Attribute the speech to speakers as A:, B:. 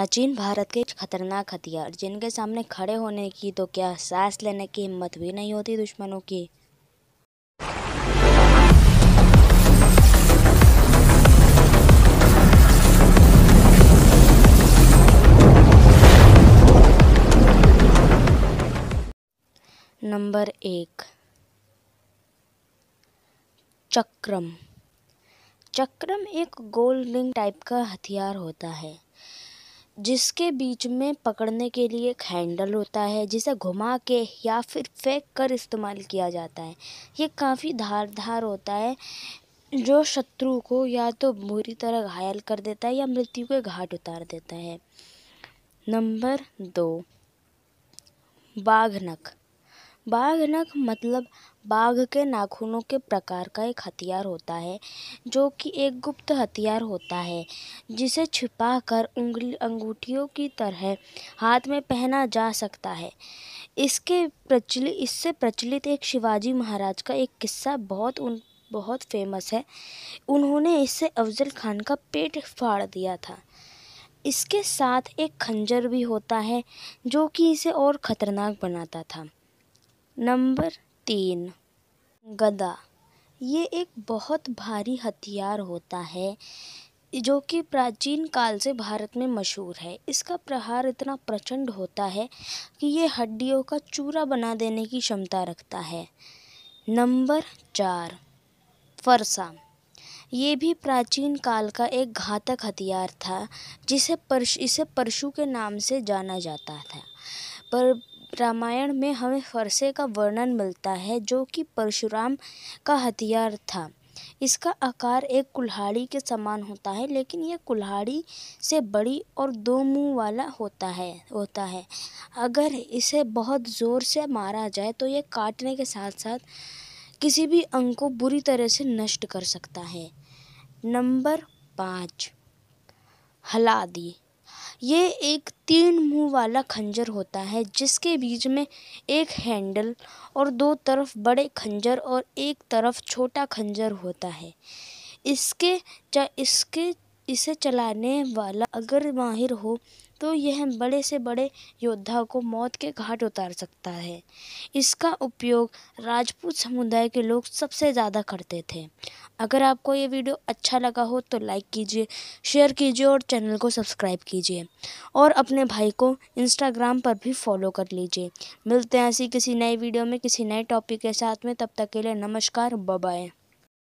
A: प्राचीन भारत के खतरनाक हथियार जिनके सामने खड़े होने की तो क्या सांस लेने की हिम्मत भी नहीं होती दुश्मनों की नंबर एक चक्रम चक्रम एक गोल रिंग टाइप का हथियार होता है जिसके बीच में पकड़ने के लिए एक हैंडल होता है जिसे घुमा के या फिर फेंक कर इस्तेमाल किया जाता है ये काफ़ी धार होता है जो शत्रु को या तो बुरी तरह घायल कर देता है या मृत्यु के घाट उतार देता है नंबर दो बाघ नख बाघ नख मतलब बाघ के नाखूनों के प्रकार का एक हथियार होता है जो कि एक गुप्त हथियार होता है जिसे छिपा कर उंगली अंगूठियों की तरह हाथ में पहना जा सकता है इसके प्रचलित इससे प्रचलित एक शिवाजी महाराज का एक किस्सा बहुत उन बहुत फेमस है उन्होंने इससे अफजल खान का पेट फाड़ दिया था इसके साथ एक खंजर भी होता है जो कि इसे और ख़तरनाक बनाता था नंबर तीन गदा ये एक बहुत भारी हथियार होता है जो कि प्राचीन काल से भारत में मशहूर है इसका प्रहार इतना प्रचंड होता है कि ये हड्डियों का चूरा बना देने की क्षमता रखता है नंबर चार फरसा ये भी प्राचीन काल का एक घातक हथियार था जिसे परश इसे परशु के नाम से जाना जाता था पर रामायण में हमें फरसे का वर्णन मिलता है जो कि परशुराम का हथियार था इसका आकार एक कुल्हाड़ी के समान होता है लेकिन यह कुल्हाड़ी से बड़ी और दो मुंह वाला होता है होता है अगर इसे बहुत ज़ोर से मारा जाए तो यह काटने के साथ साथ किसी भी अंग को बुरी तरह से नष्ट कर सकता है नंबर पाँच हलादी ये एक तीन मुंह वाला खंजर होता है जिसके बीच में एक हैंडल और दो तरफ बड़े खंजर और एक तरफ छोटा खंजर होता है इसके इसके इसे चलाने वाला अगर माहिर हो तो यह बड़े से बड़े योद्धा को मौत के घाट उतार सकता है इसका उपयोग राजपूत समुदाय के लोग सबसे ज़्यादा करते थे अगर आपको ये वीडियो अच्छा लगा हो तो लाइक कीजिए शेयर कीजिए और चैनल को सब्सक्राइब कीजिए और अपने भाई को इंस्टाग्राम पर भी फॉलो कर लीजिए मिलते हैं ऐसी किसी नए वीडियो में किसी नए टॉपिक के साथ में तब तक के लिए नमस्कार बाय